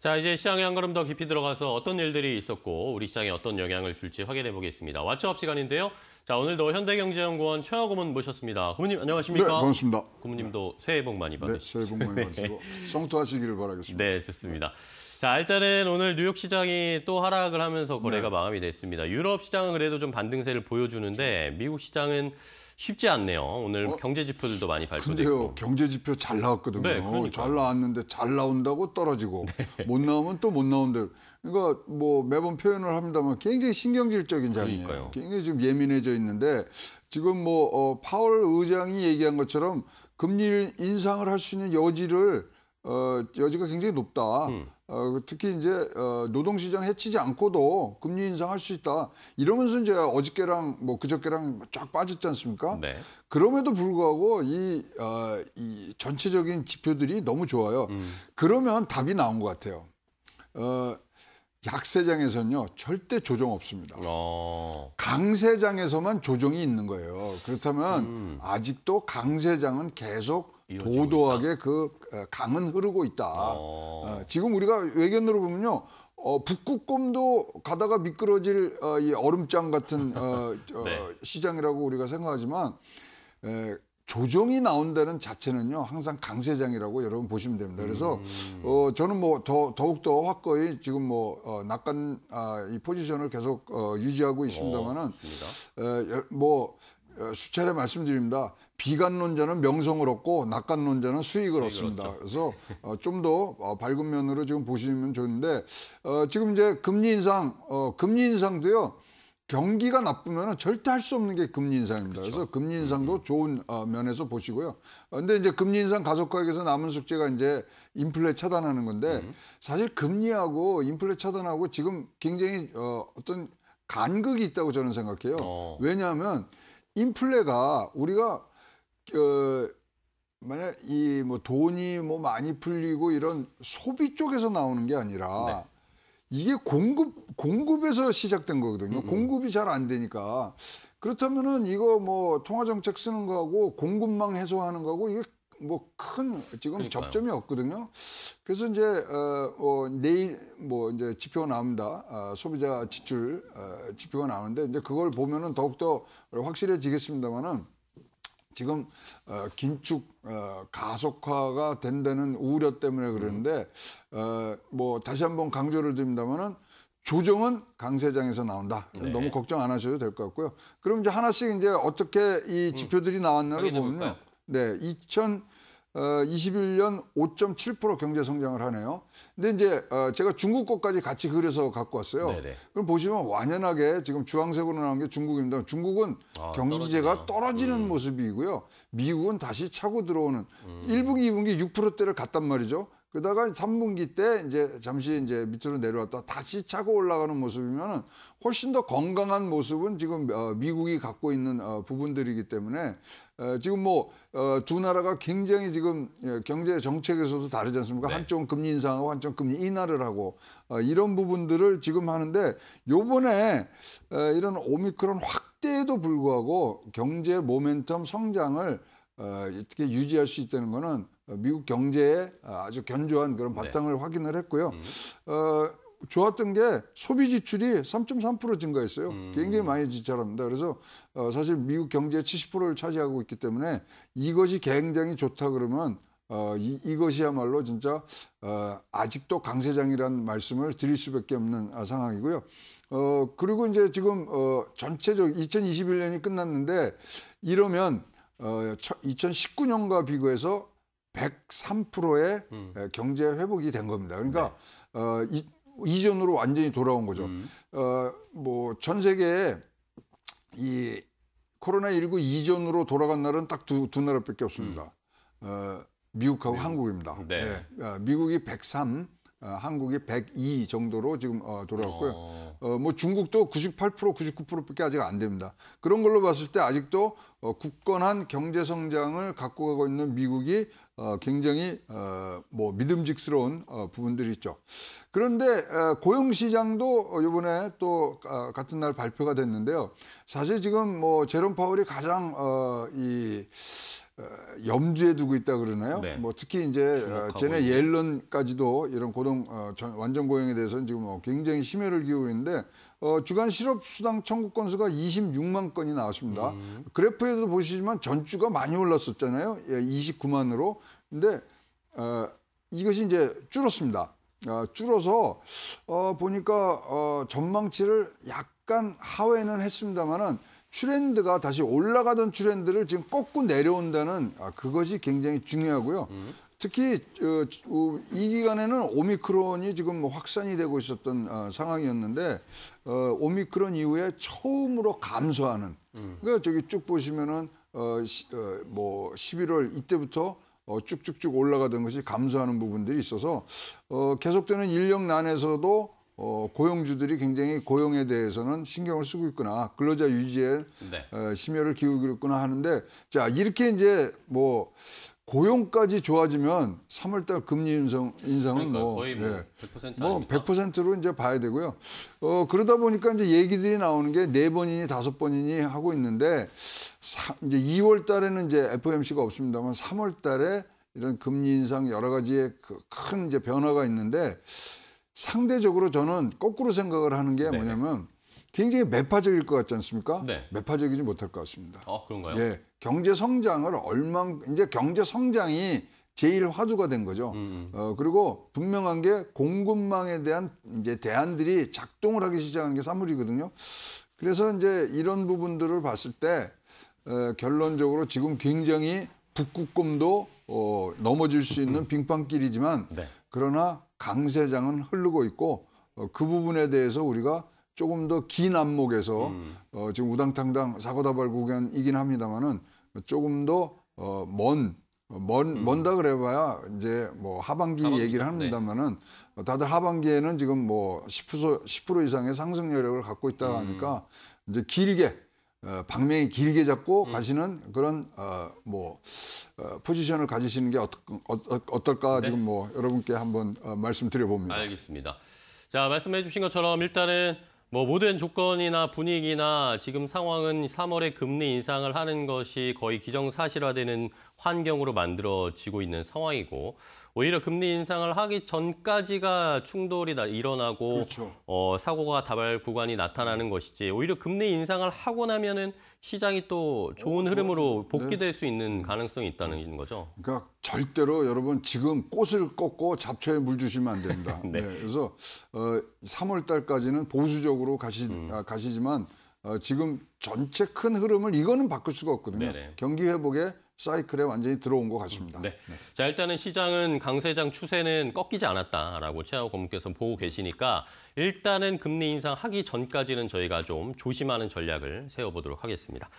자, 이제 시장에 한 걸음 더 깊이 들어가서 어떤 일들이 있었고 우리 시장에 어떤 영향을 줄지 확인해 보겠습니다. 왓츠업 시간인데요. 자, 오늘도 현대경제연구원 최하 고문 모셨습니다. 고문님 안녕하십니까? 네, 반갑습니다. 고문님도 네. 새해 복 많이 받으시고. 네, 새해 복 많이 받으시고 네. 성투하시기를 바라겠습니다. 네, 좋습니다. 자, 일단은 오늘 뉴욕 시장이 또 하락을 하면서 거래가 네. 마감이 됐습니다. 유럽 시장은 그래도 좀 반등세를 보여주는데 미국 시장은 쉽지 않네요. 오늘 어? 경제 지표들도 많이 발표됐고. 경제 지표 잘 나왔거든요. 네, 그러니까잘 나왔는데 잘 나온다고 떨어지고 네. 못 나오면 또 못 나온다. 그러니까 뭐 매번 표현을 합니다만 굉장히 신경질적인 장이에요. 그러니까요. 굉장히 지금 예민해져 있는데 지금 뭐 어, 파월 의장이 얘기한 것처럼 금리 인상을 할 수 있는 여지를 어, 여지가 굉장히 높다. 음. 어, 특히 이제 어, 노동시장 해치지 않고도 금리 인상할 수 있다. 이러면서 이제 어저께랑 뭐 그저께랑 쫙 빠졌지 않습니까? 네. 그럼에도 불구하고 이, 어, 이 전체적인 지표들이 너무 좋아요. 음. 그러면 답이 나온 것 같아요. 어, 약세장에서는요 절대 조정 없습니다. 어... 강세장에서만 조정이 있는 거예요. 그렇다면 음. 아직도 강세장은 계속 도도하게 있다. 그 어, 강은 흐르고 있다. 어. 어. 지금 우리가 외견으로 보면요. 어, 북극곰도 가다가 미끄러질 어, 이 얼음장 같은 어, 네. 시장이라고 우리가 생각하지만 에, 조정이 나온다는 자체는요 항상 강세장이라고 여러분 보시면 됩니다. 그래서 음. 어, 저는 뭐 더, 더욱더 확고히 지금 뭐 어, 낙관 아, 이 포지션을 계속 어, 유지하고 있습니다만은 어, 뭐 어, 수차례 말씀드립니다. 비관론자는 명성을 얻고 낙관론자는 수익을, 수익을 얻습니다. 얻죠. 그래서 어, 좀더 어, 밝은 면으로 지금 보시면 좋은데 어, 지금 이제 금리 인상, 어, 금리 인상도요. 경기가 나쁘면 절대 할 수 없는 게 금리 인상입니다. 그렇 그래서 금리 음, 인상도 음. 좋은 어, 면에서 보시고요. 그런데 어, 이제 금리 인상 가속화에서 남은 숙제가 이제 인플레 차단하는 건데 음. 사실 금리하고 인플레 차단하고 지금 굉장히 어, 어떤 간극이 있다고 저는 생각해요. 어. 왜냐하면 인플레가 우리가 그 만약 이 뭐 돈이 뭐 많이 풀리고 이런 소비 쪽에서 나오는 게 아니라 네. 이게 공급 공급에서 시작된 거거든요. 음음. 음. 공급이 잘 안 되니까 그렇다면은 이거 뭐 통화 정책 쓰는 거하고 공급망 해소하는 거하고 이게 뭐 큰 지금 그러니까요. 접점이 없거든요. 그래서 이제 어, 어 내일 뭐 이제 지표가 나옵니다 어, 아, 소비자 지출 어, 지표가 나오는데 이제 그걸 보면은 더욱더 확실해지겠습니다만은 지금 어, 긴축 어, 가속화가 된다는 우려 때문에 그러는데 어, 뭐 다시 한번 강조를 드립니다만은 조정은 강세장에서 나온다. 네. 너무 걱정 안 하셔도 될 것 같고요. 그럼 이제 하나씩 이제 어떻게 이 음. 지표들이 나왔나를 보면요. 볼까요? 네, 2000 어, 21년 5.7% 경제 성장을 하네요. 근데 이제 어, 제가 중국 것까지 같이 그려서 갖고 왔어요. 네네. 그럼 보시면 완연하게 지금 주황색으로 나온 게 중국입니다. 중국은 아, 경제가 떨어지네요. 떨어지는 음. 모습이고요. 미국은 다시 차고 들어오는 음. 1분기, 2분기 6%대를 갔단 말이죠. 그러다가 3분기 때 이제 잠시 이제 밑으로 내려왔다 다시 차고 올라가는 모습이면은 훨씬 더 건강한 모습은 지금 어, 미국이 갖고 있는 어, 부분들이기 때문에 어, 지금 뭐두 어, 나라가 굉장히 지금 예, 경제 정책에서도 다르지 않습니까? 네. 한쪽은 금리 인상하고 한쪽 금리 인하를 하고 어, 이런 부분들을 지금 하는데 요번에 이런 오미크론 확대에도 불구하고 경제 모멘텀 성장을 어떻게 유지할 수 있다는 거는 미국 경제에 아주 견조한 그런 네. 바탕을 네. 확인을 했고요. 음. 어, 좋았던 게 소비 지출이 3.3% 증가했어요. 음. 굉장히 많이 지출합니다. 그래서 어, 사실 미국 경제의 70%를 차지하고 있기 때문에 이것이 굉장히 좋다 그러면 어, 이, 이것이야말로 진짜 어, 아직도 강세장이라는 말씀을 드릴 수밖에 없는 아, 상황이고요. 어, 그리고 이제 지금 어, 전체적 2021년이 끝났는데 이러면 어, 2019년과 비교해서 103%의 음. 경제 회복이 된 겁니다. 그러니까 네. 어, 이, 이전으로 완전히 돌아온 거죠. 음. 어, 뭐 전 세계에 이 코로나 19 이전으로 돌아간 날은 딱두 두 나라밖에 없습니다. 음. 어, 미국하고 미국. 한국입니다. 네. 네. 미국이 103, 어, 아, 한국이 102 정도로 지금 어, 돌아왔고요. 어... 어, 뭐 중국도 98% 99%밖에 아직 안 됩니다. 그런 걸로 봤을 때 아직도 어, 굳건한 경제 성장을 갖고 가고 있는 미국이 어, 굉장히 어, 뭐 믿음직스러운 어, 부분들이 있죠. 그런데 어, 고용 시장도 이번에 어, 또 어, 같은 날 발표가 됐는데요. 사실 지금 뭐 제롬 파월이 가장 어, 이 염두에 두고 있다 그러나요? 네. 뭐 특히 이제 제네 어, 옐런까지도 이런 고동 어, 완전 고용에 대해서는 지금 뭐 굉장히 심혈을 기울고 있는데 어, 주간 실업 수당 청구 건수가 26만 건이 나왔습니다. 음. 그래프에도 보시지만 전주가 많이 올랐었잖아요. 예, 29만으로. 근데 어, 이것이 이제 줄었습니다. 어, 줄어서 어, 보니까 어, 전망치를 약간 하회는 했습니다만은 트렌드가 다시 올라가던 트렌드를 지금 꺾고 내려온다는 아, 그것이 굉장히 중요하고요. 음. 특히 어, 이 기간에는 오미크론이 지금 확산이 되고 있었던 어, 상황이었는데 어, 오미크론 이후에 처음으로 감소하는 그러니까 저기 쭉 보시면은 어, 시, 어, 뭐 11월 이때부터 어, 쭉쭉쭉 올라가던 것이 감소하는 부분들이 있어서 어, 계속되는 인력 난에서도 어, 고용주들이 굉장히 고용에 대해서는 신경을 쓰고 있거나 근로자 유지에 네. 어, 심혈을 기울이고 있구나 하는데 자, 이렇게 이제 뭐 고용까지 좋아지면 3월달 금리 인상, 인상은 그러니까 뭐, 거의 뭐, 예, 100%뭐 100%로 이제 봐야 되고요. 어, 그러다 보니까 이제 얘기들이 나오는 게 네 번이니 다섯 번이니 하고 있는데 사, 이제 2월 달에는 이제 FOMC가 없습니다만 3월 달에 이런 금리 인상 여러 가지의 그큰 이제 변화가 있는데 상대적으로 저는 거꾸로 생각을 하는 게네 뭐냐면 굉장히 매파적일 것 같지 않습니까? 네. 매파적이지 못할 것 같습니다. 아, 그런가요? 예. 경제 성장을 얼마 이제 경제 성장이 제일 화두가 된 거죠. 음음. 음. 어, 그리고 분명한 게 공급망에 대한 이제 대안들이 작동을 하기 시작한 게사물이거든요 그래서 이제 이런 부분들을 봤을 때 에, 어, 결론적으로 지금 굉장히 북극곰도 어, 넘어질 수 있는 빙판길이지만 네. 그러나 강세장은 흐르고 있고 어, 그 부분에 대해서 우리가 조금 더 긴 안목에서 음. 어, 지금 우당탕당 사고다발 구간이긴 합니다만은 조금 더먼 어, 어, 먼, 음. 먼다 그래봐야 이제 뭐 하반기, 하반기 얘기를 합니다만은 네. 다들 하반기에는 지금 뭐10% 10% 이상의 상승 여력을 갖고 있다 음. 하니까 음. 이제 길게 어, 방면이 길게 잡고 음. 가시는 그런 어, 뭐 어, 포지션을 가지시는 게어 어, 어 떨까 네. 지금 뭐 여러분께 한번 어, 말씀드려 봅니다. 알겠습니다. 자 말씀해 주신 것처럼 일단은 뭐 모든 조건이나 분위기나 지금 상황은 3월에 금리 인상을 하는 것이 거의 기정사실화되는 환경으로 만들어지고 있는 상황이고 오히려 금리 인상을 하기 전까지가 충돌이 일어나고 그렇죠. 어, 사고가 다발 구간이 나타나는 음. 것이지 오히려 금리 인상을 하고 나면은 시장이 또 어, 좋은 어, 흐름으로 네. 복귀될 네. 수 있는 음. 가능성이 있다는 음. 거죠. 그러니까 절대로 여러분 지금 꽃을 꽂고 잡초에 물 주시면 안 됩니다. 네. 네. 그래서 어, 3월 달까지는 보수적으로 가시 음. 아, 가시지만 어, 지금 전체 큰 흐름을 이거는 바꿀 수가 없거든요. 네네. 경기 회복에 사이클에 완전히 들어온 것 같습니다. 네. 네. 자 일단은 시장은 강세장 추세는 꺾이지 않았다라고 최하호 고문께서 보고 계시니까 일단은 금리 인상하기 전까지는 저희가 좀 조심하는 전략을 세워보도록 하겠습니다.